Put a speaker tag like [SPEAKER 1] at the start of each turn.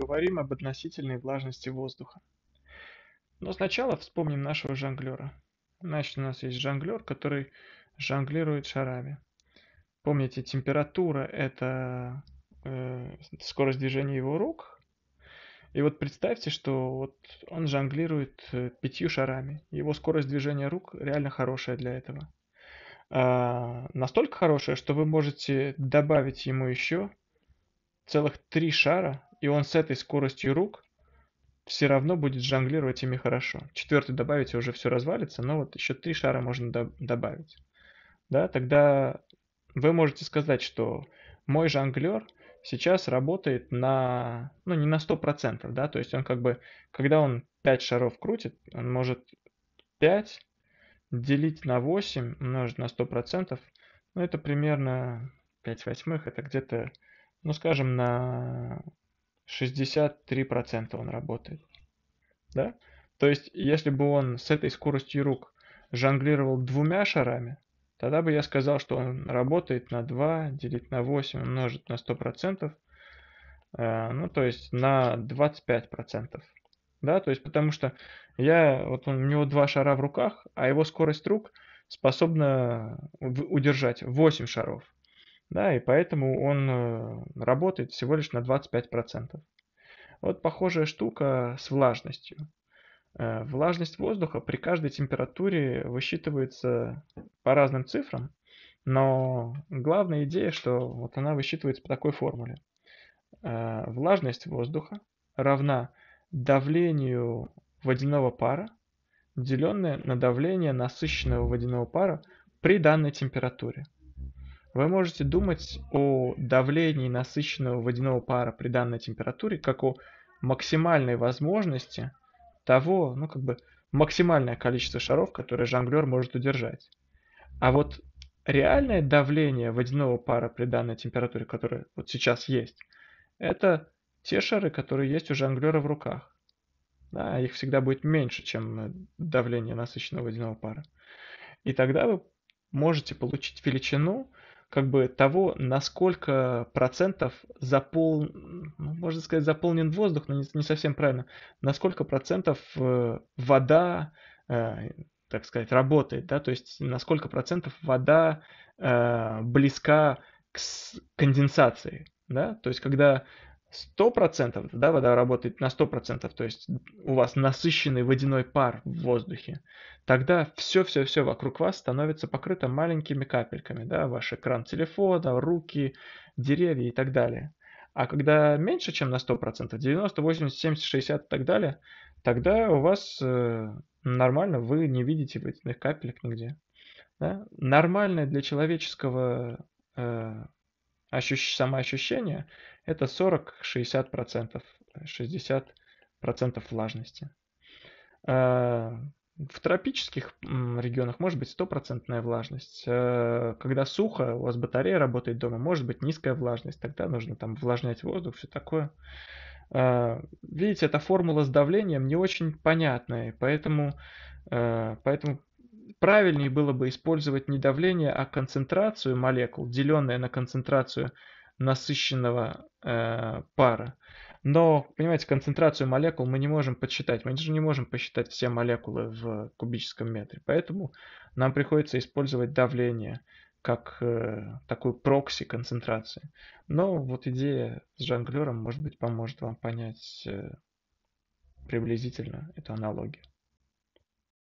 [SPEAKER 1] поговорим об относительной влажности воздуха. Но сначала вспомним нашего жонглера. Значит, у нас есть жонглер, который жонглирует шарами. Помните, температура – это э, скорость движения его рук. И вот представьте, что вот он жонглирует э, пятью шарами. Его скорость движения рук реально хорошая для этого. Э, настолько хорошая, что вы можете добавить ему еще целых три шара и он с этой скоростью рук все равно будет жонглировать ими хорошо. Четвертый добавить, и уже все развалится, но вот еще три шара можно до добавить. Да, тогда вы можете сказать, что мой жонглер сейчас работает на, ну, не на 100%, да, то есть он как бы, когда он 5 шаров крутит, он может 5 делить на 8, умножить на 100%, ну, это примерно 5 восьмых, это где-то, ну, скажем, на 63% он работает. Да? То есть, если бы он с этой скоростью рук жонглировал двумя шарами, тогда бы я сказал, что он работает на 2, делить на 8, умножить на 100%, э, ну, то есть на 25%. Да, то есть потому что я, вот у него два шара в руках, а его скорость рук способна удержать 8 шаров. Да, и поэтому он э, работает всего лишь на 25%. Вот похожая штука с влажностью. Э, влажность воздуха при каждой температуре высчитывается по разным цифрам, но главная идея, что вот она высчитывается по такой формуле. Э, влажность воздуха равна давлению водяного пара, деленное на давление насыщенного водяного пара при данной температуре. Вы можете думать о давлении насыщенного водяного пара при данной температуре как о максимальной возможности того, ну как бы максимальное количество шаров, которые жонглер может удержать. А вот реальное давление водяного пара при данной температуре, которое вот сейчас есть, это те шары, которые есть у жонглера в руках. Да, их всегда будет меньше, чем э, давление насыщенного водяного пара. И тогда вы можете получить величину, как бы того, насколько процентов запол... Ну, можно сказать, заполнен воздух, но не, не совсем правильно, насколько процентов э, вода, э, так сказать, работает, да, то есть насколько процентов вода э, близка к конденсации, да, то есть когда 100%, да, вода работает на 100%, то есть у вас насыщенный водяной пар в воздухе, тогда все-все-все вокруг вас становится покрыто маленькими капельками, да, ваш экран телефона, руки, деревья и так далее. А когда меньше, чем на 100%, 90, 80, 70, 60 и так далее, тогда у вас э, нормально, вы не видите водяных капелек нигде. Да? Нормальное для человеческого э, ощущ... самоощущение – это 40-60%, 60% э, влажности. Э, в тропических регионах может быть стопроцентная влажность. Э, когда сухо, у вас батарея работает дома, может быть низкая влажность. Тогда нужно там влажнять воздух, все такое. Видите, эта формула с давлением не очень понятная, поэтому, поэтому правильнее было бы использовать не давление, а концентрацию молекул, деленное на концентрацию насыщенного э, пара. Но, понимаете, концентрацию молекул мы не можем подсчитать. Мы же не можем посчитать все молекулы в кубическом метре. Поэтому нам приходится использовать давление как э, такую прокси концентрации. Но вот идея с жонглером, может быть, поможет вам понять э, приблизительно эту аналогию.